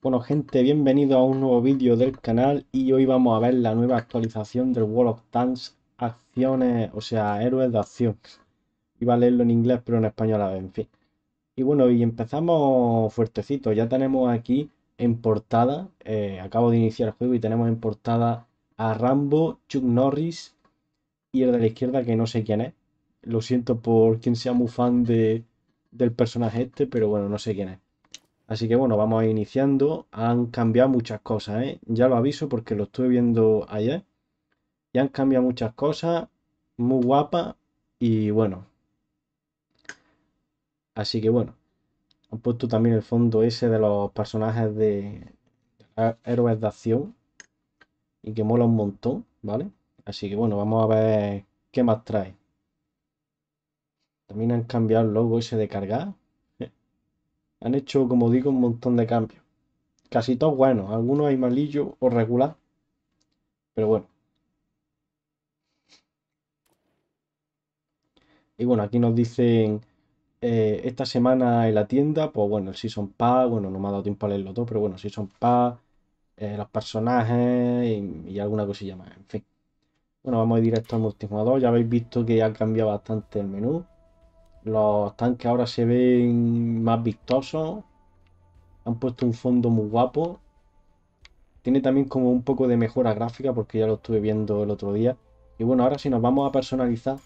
Bueno gente, bienvenido a un nuevo vídeo del canal y hoy vamos a ver la nueva actualización del World of Tanks Acciones, o sea, Héroes de Acción. Iba a leerlo en inglés pero en español, a en fin. Y bueno, y empezamos fuertecito, ya tenemos aquí en portada, eh, acabo de iniciar el juego y tenemos en portada a Rambo, Chuck Norris y el de la izquierda que no sé quién es. Lo siento por quien sea muy fan de, del personaje este, pero bueno, no sé quién es. Así que bueno, vamos a ir iniciando. Han cambiado muchas cosas, ¿eh? Ya lo aviso porque lo estuve viendo ayer. Y han cambiado muchas cosas, muy guapa. y bueno. Así que bueno, han puesto también el fondo ese de los personajes de, héroes de acción y que mola un montón, ¿vale? Así que bueno, vamos a ver qué más trae. También han cambiado el logo ese de cargar han hecho, como digo, un montón de cambios. Casi todos buenos, algunos hay malillo o regular. Pero bueno. Y bueno, aquí nos dicen eh, esta semana en la tienda, pues bueno, el Season Pass, bueno, no me ha dado tiempo a leerlo todo, pero bueno, Season Pass, eh, los personajes y, y, alguna cosilla más, en fin. Bueno, vamos a ir directo al multijugador, ya habéis visto que ha cambiado bastante el menú. Los tanques ahora se ven más vistosos. Han puesto un fondo muy guapo. Tiene también como un poco de mejora gráfica porque ya lo estuve viendo el otro día. Y bueno, ahora si nos vamos a personalizar,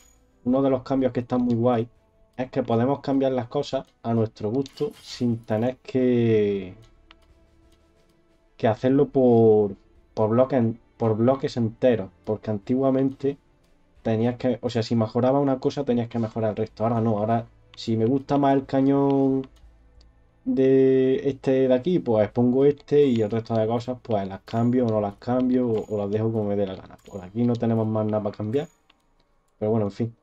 uno de los cambios que está muy guay es que podemos cambiar las cosas a nuestro gusto sin tener que, que hacerlo por, por bloques enteros. Porque antiguamente tenías que, o sea, si mejoraba una cosa tenías que mejorar el resto. Ahora no, ahora si me gusta más el cañón de este de aquí, pues pongo este y el resto de cosas pues las cambio o no las cambio o, las dejo como me dé la gana. Por aquí no tenemos más nada para cambiar. Pero bueno, en fin.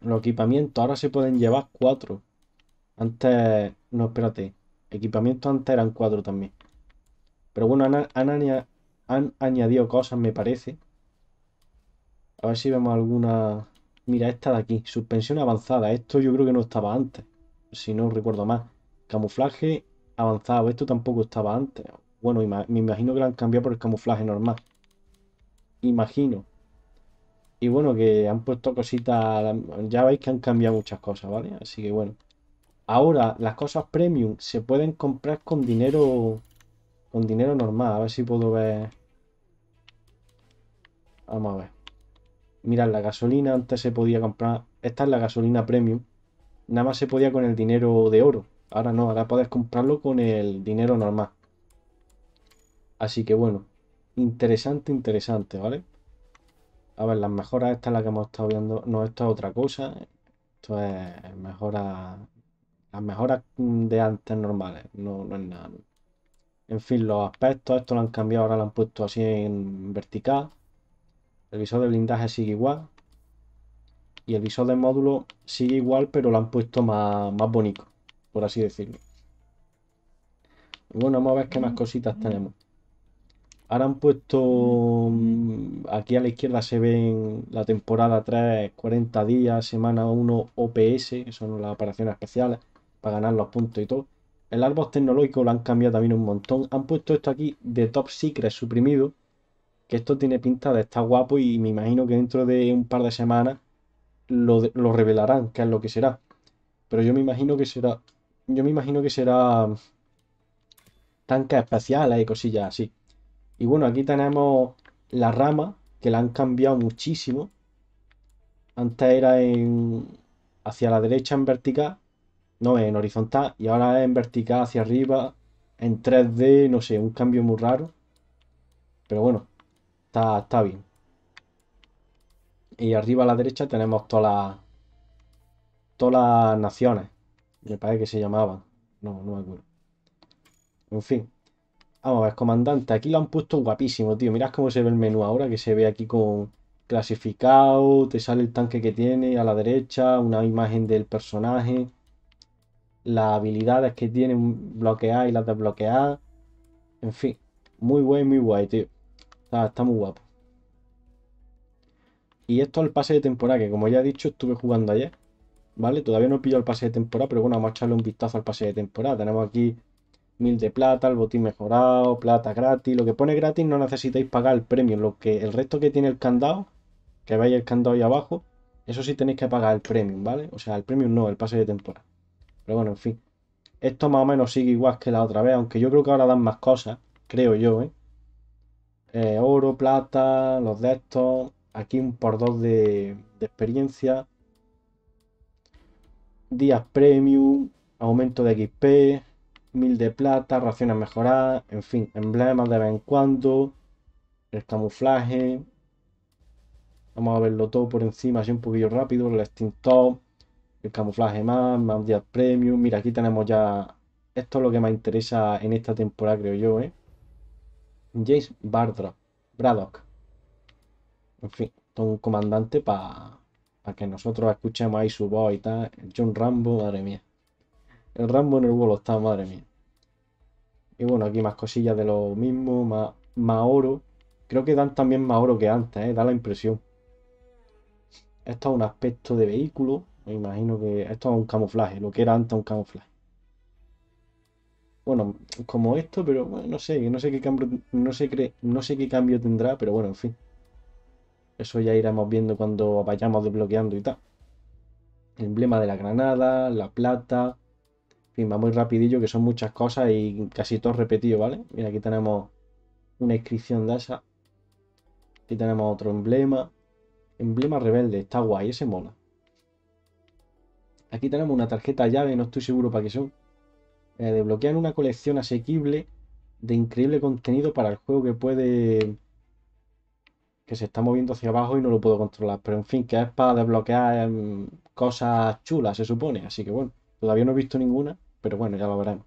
Los equipamientos ahora se pueden llevar cuatro. Antes, no, espérate. Equipamientos antes eran cuatro también. Pero bueno, han añadido cosas, me parece. A ver si vemos alguna... Mira, esta de aquí. Suspensión avanzada. Esto yo creo que no estaba antes. Si no recuerdo más. Camuflaje avanzado. Esto tampoco estaba antes. Bueno, me imagino que lo han cambiado por el camuflaje normal. Imagino. Y bueno, que han puesto cositas... Ya veis que han cambiado muchas cosas, ¿vale? Así que bueno. Ahora, las cosas premium se pueden comprar con dinero... Con dinero normal. A ver si puedo ver... Vamos a ver mirad, la gasolina antes se podía comprar, esta es la gasolina premium, nada más se podía con el dinero de oro, ahora no, ahora puedes comprarlo con el dinero normal. Así que bueno, interesante, interesante, ¿vale? A ver, las mejoras, esta es la que hemos estado viendo, no, esto es otra cosa, esto es mejora, las mejoras de antes normales, no, no es nada. En fin, los aspectos, esto lo han cambiado, ahora lo han puesto así en vertical. El visor de blindaje sigue igual. Y el visor de módulo sigue igual, pero lo han puesto más, bonito, por así decirlo. bueno, vamos a ver qué más cositas tenemos. Ahora han puesto, mm, aquí a la izquierda se ven la temporada 3, 40 días, semana 1 OPS, que son las operaciones especiales, para ganar los puntos y todo. El árbol tecnológico lo han cambiado también un montón. Han puesto esto aquí de Top Secret suprimido, que esto tiene pinta de estar guapo y me imagino que dentro de un par de semanas lo, lo revelarán, Que es lo que será. Pero yo me imagino que será. Yo me imagino que será. Mm, tanca especiales y cosillas así. Y bueno, aquí tenemos la rama, que la han cambiado muchísimo. Antes era en. hacia la derecha en vertical. No, en horizontal. Y ahora es en vertical hacia arriba. En 3D, no sé, un cambio muy raro. Pero bueno, está, bien. Y arriba a la derecha tenemos todas las, todas las naciones. Me parece que se llamaban. No, no me acuerdo. En fin. Vamos a ver, comandante. Aquí lo han puesto guapísimo, tío. Mirad cómo se ve el menú ahora, que se ve aquí con clasificado. Te sale el tanque que tiene a la derecha, una imagen del personaje. Las habilidades que tiene bloquear y las desbloquear En fin, muy guay, muy guay, tío. Ah, está, muy guapo. Y esto el pase de temporada, que como ya he dicho, estuve jugando ayer. ¿Vale? Todavía no he pillado el pase de temporada, pero bueno, vamos a echarle un vistazo al pase de temporada. Tenemos aquí mil de plata, el botín mejorado, plata gratis. Lo que pone gratis no necesitáis pagar el premio. Lo que, el resto que tiene el candado, que veis el candado ahí abajo, eso sí tenéis que pagar el premium, ¿vale? O sea, el premium no, el pase de temporada. Pero bueno, en fin. Esto más o menos sigue igual que la otra vez, aunque yo creo que ahora dan más cosas, creo yo, ¿eh? Eh, oro, plata, los de estos. Aquí un por dos de, experiencia. Días premium, aumento de XP, Mil de plata, raciones mejoradas, en fin, emblemas de vez en cuando, el camuflaje. Vamos a verlo todo por encima, así un poquillo rápido, el extintor, el camuflaje más, más días premium. Mira, aquí tenemos ya, esto es lo que más interesa en esta temporada, creo yo, ¿eh? James Bardrock, Braddock. En fin, todo un comandante para que nosotros escuchemos ahí su voz y tal. John Rambo, madre mía. El Rambo en el vuelo está, madre mía. Y bueno, aquí más cosillas de lo mismo, más, más oro. Creo que dan también más oro que antes, eh, da la impresión. Esto es un aspecto de vehículo. Me imagino que esto es un camuflaje, lo que era antes un camuflaje bueno, como esto, pero no sé, no sé qué cambio, no sé, no sé qué cambio tendrá, pero bueno, en fin. Eso ya iremos viendo cuando vayamos desbloqueando y tal. El emblema de la granada, la plata. En fin, va muy rapidillo, que son muchas cosas y casi todo repetido, ¿vale? Mira, aquí tenemos una inscripción de esa. Aquí tenemos otro emblema. Emblema rebelde, está guay, ese mola. Aquí tenemos una tarjeta llave, no estoy seguro para qué son. Eh, desbloquean una colección asequible de increíble contenido para el juego que puede. que se está moviendo hacia abajo y no lo puedo controlar. Pero en fin, que es para desbloquear mm, cosas chulas, se supone. Así que bueno, todavía no he visto ninguna, pero bueno, ya lo verán.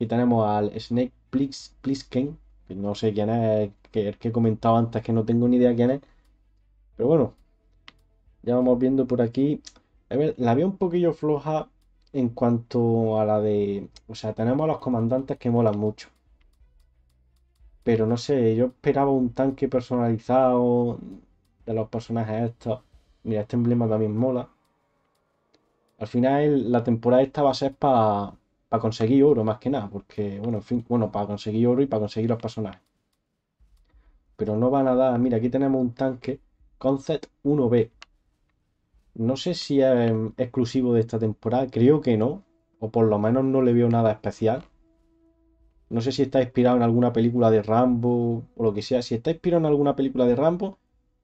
Y tenemos al Snake Plissken, Please, que no sé quién es, que el que he comentado antes que no tengo ni idea quién es. Pero bueno, ya vamos viendo por aquí. A ver, la veo un poquillo floja en cuanto a la de... O sea, tenemos a los comandantes que molan mucho. Pero no sé, yo esperaba un tanque personalizado de los personajes estos. Mira, este emblema también mola. Al final la temporada esta va a ser para conseguir oro más que nada. Porque, bueno, fin, bueno, para conseguir oro y para conseguir los personajes. Pero no van a dar... Mira, aquí tenemos un tanque. Concept 1B. No sé si es exclusivo de esta temporada, creo que no, o por lo menos no le veo nada especial. No sé si está inspirado en alguna película de Rambo o lo que sea. Si está inspirado en alguna película de Rambo,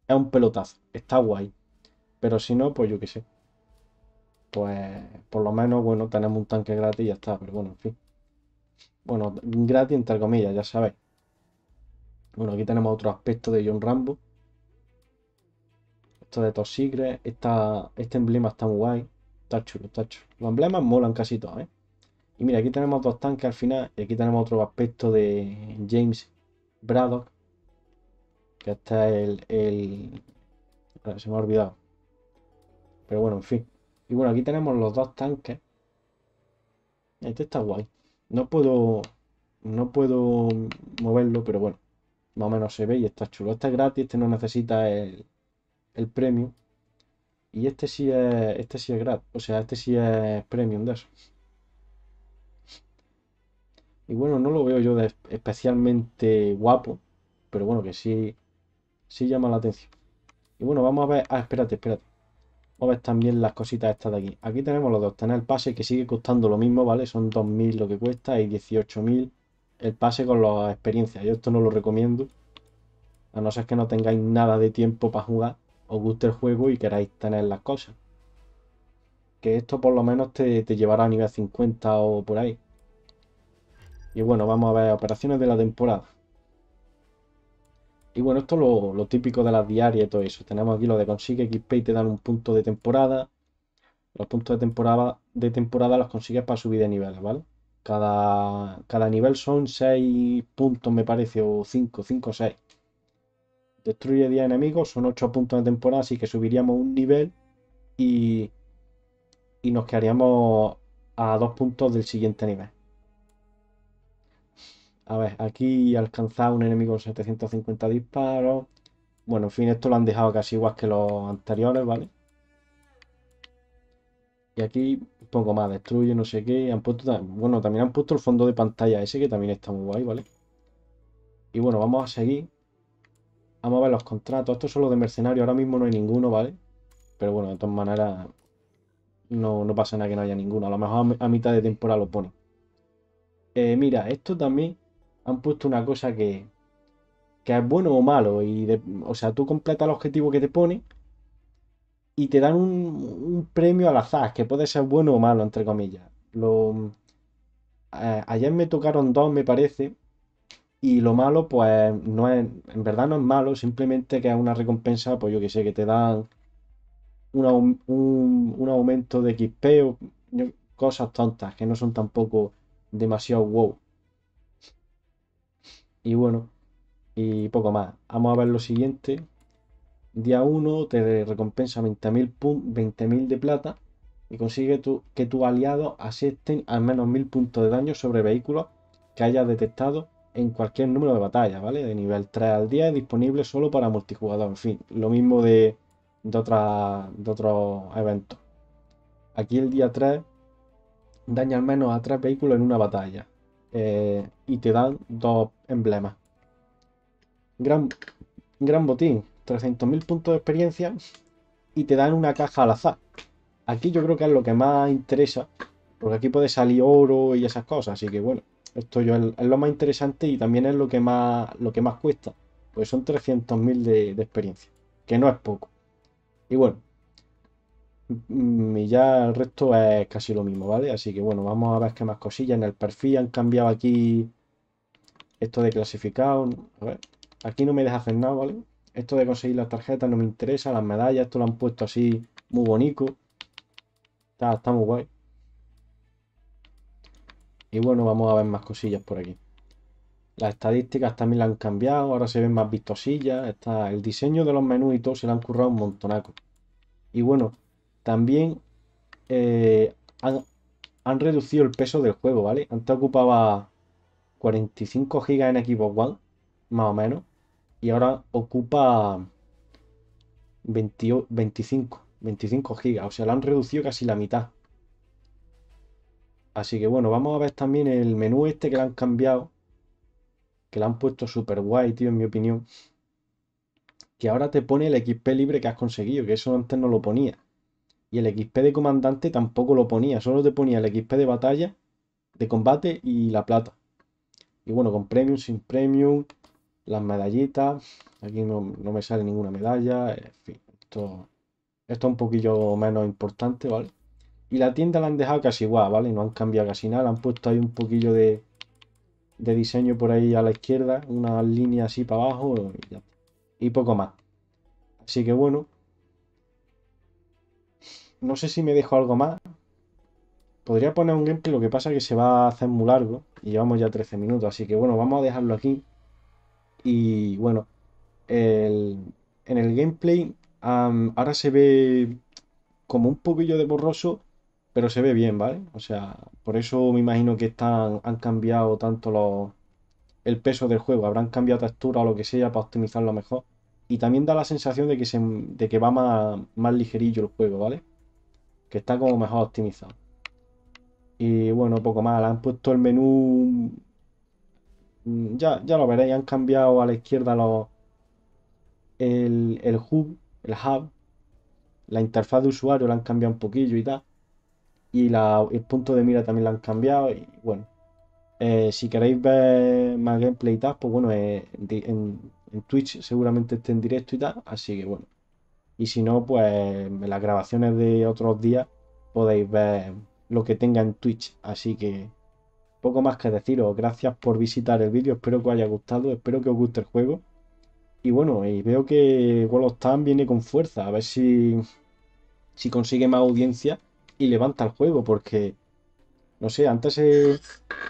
es un pelotazo, está guay. Pero si no, pues yo qué sé. Pues por lo menos, bueno, tenemos un tanque gratis y ya está, pero bueno, en fin. Bueno, gratis entre comillas, ya sabéis. Bueno, aquí tenemos otro aspecto de John Rambo esto de Tosigre. Secret. este emblema está muy guay. Está chulo, está chulo. Los emblemas molan casi todos, ¿eh? Y mira, aquí tenemos dos tanques al final. Y aquí tenemos otro aspecto de James Braddock. Que está el... se me ha olvidado. Pero bueno, en fin. Y bueno, aquí tenemos los dos tanques. Este está guay. No puedo... No puedo moverlo, pero bueno. Más o menos se ve y está chulo. Este es gratis, este no necesita el, el premium. Y este sí es. Este sí es gratis. O sea, este sí es premium de eso. Y bueno, no lo veo yo de especialmente guapo. Pero bueno, que sí. Sí llama la atención. Y bueno, vamos a ver. Ah, espérate, espérate. Vamos a ver también las cositas estas de aquí. Aquí tenemos los dos. obtener el pase que sigue costando lo mismo, ¿vale? Son 2.000 lo que cuesta y 18.000 el pase con las experiencias. Yo esto no lo recomiendo. A no ser que no tengáis nada de tiempo para jugar os guste el juego y queráis tener las cosas. Que esto por lo menos te, llevará a nivel 50 o por ahí. Y bueno, vamos a ver operaciones de la temporada. Y bueno, esto es lo, típico de las diarias y todo eso. Tenemos aquí lo de consigue XP y te dan un punto de temporada. Los puntos de temporada, de temporada los consigues para subir de nivel, ¿vale? Cada, cada nivel son 6 puntos, me parece, o 5, 5 o 6. Destruye 10 enemigos, son 8 puntos de temporada, así que subiríamos un nivel y, nos quedaríamos a 2 puntos del siguiente nivel. A ver, aquí alcanzar un enemigo con 750 disparos. Bueno, en fin, esto lo han dejado casi igual que los anteriores, ¿vale? Y aquí pongo poco más, destruye, no sé qué. Han bueno, también han puesto el fondo de pantalla ese que también está muy guay, ¿vale? Y bueno, vamos a seguir. Vamos a ver los contratos. Esto es los de mercenario. Ahora mismo no hay ninguno, ¿vale? Pero bueno, de todas maneras, no, no pasa nada que no haya ninguno. A lo mejor a, mitad de temporada lo ponen. Eh, mira, esto también han puesto una cosa que, es bueno o malo. Y o sea, tú completas el objetivo que te pone y te dan un, premio al azar, que puede ser bueno o malo, entre comillas. Lo, eh, ayer me tocaron dos, me parece, y lo malo, pues, no es, en verdad no es malo, simplemente que es una recompensa, pues yo que sé, que te dan un, aumento de XP o cosas tontas que no son tampoco demasiado wow. Y bueno, y poco más. Vamos a ver lo siguiente. Día 1 te recompensa 20.000 20.000 de plata y consigue que tus aliados asisten al menos 1.000 puntos de daño sobre vehículos que hayas detectado en cualquier número de batallas, ¿vale? De nivel 3 al 10, disponible solo para multijugador, en fin, lo mismo de, de, otros eventos. Aquí el día 3 daña al menos a 3 vehículos en una batalla eh, y te dan dos emblemas. Gran, gran botín, 300.000 puntos de experiencia y te dan una caja al azar. Aquí yo creo que es lo que más interesa, porque aquí puede salir oro y esas cosas, así que bueno, esto yo es, lo más interesante y también es lo que más, lo que más cuesta. Pues son 300.000 de, de experiencia, que no es poco. Y bueno, mm, y ya el resto es casi lo mismo, ¿vale? Así que bueno, vamos a ver qué más cosillas. En el perfil han cambiado aquí esto de clasificado. A ver, aquí no me deja hacer nada, ¿vale? Esto de conseguir las tarjetas no me interesa, las medallas, esto lo han puesto así muy bonito. Está, está muy guay. Y bueno, vamos a ver más cosillas por aquí. Las estadísticas también las han cambiado, ahora se ven más vistosillas. Está el diseño de los menús y todo se le han currado un montonaco. Y bueno, también eh, han, reducido el peso del juego, ¿vale? Antes ocupaba 45 GB en Xbox One, más o menos. Y ahora ocupa 25, 25 GB. O sea, lo han reducido casi la mitad. Así que bueno, vamos a ver también el menú este que le han cambiado. Que le han puesto súper guay, tío, en mi opinión. Que ahora te pone el XP libre que has conseguido, que eso antes no lo ponía. Y el XP de comandante tampoco lo ponía, solo te ponía el XP de batalla, de combate y la plata. Y bueno, con premium, sin premium, las medallitas. Aquí no, me sale ninguna medalla, en fin, esto, esto es un poquillo menos importante, ¿vale? Y la tienda la han dejado casi igual, ¿vale? No han cambiado casi nada. han puesto ahí un poquillo de, diseño por ahí a la izquierda, Una línea así para abajo y, poco más. Así que bueno. No sé si me dejo algo más. Podría poner un gameplay, lo que pasa es que se va a hacer muy largo y llevamos ya 13 minutos. Así que bueno, vamos a dejarlo aquí. Y bueno, en el gameplay ahora se ve como un poquillo de borroso pero se ve bien, ¿vale? O sea, por eso me imagino que han cambiado tanto el peso del juego, habrán cambiado textura o lo que sea para optimizarlo mejor. Y también da la sensación de que, que va más, ligerillo el juego, ¿vale? Que está como mejor optimizado. Y bueno, poco más, han puesto el menú... Mm, ya, lo veréis, han cambiado a la izquierda los, el, el hub, el hub, la interfaz de usuario la han cambiado un poquillo y tal y el punto de mira también lo han cambiado y bueno. Eh, si queréis ver más gameplay y tal, pues bueno, eh, en, Twitch seguramente esté en directo y tal, así que bueno. Y si no, pues en las grabaciones de otros días podéis ver lo que tenga en Twitch, así que poco más que deciros. Gracias por visitar el vídeo, espero que os haya gustado, espero que os guste el juego. Y bueno, y veo que Wall of viene con fuerza, a ver si, si consigue más audiencia y levanta el juego, porque, no sé, antes se,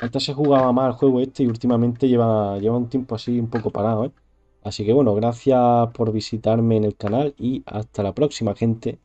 antes se jugaba más el juego este y últimamente lleva, lleva un tiempo así un poco parado. ¿eh? Así que bueno, gracias por visitarme en el canal y hasta la próxima, gente.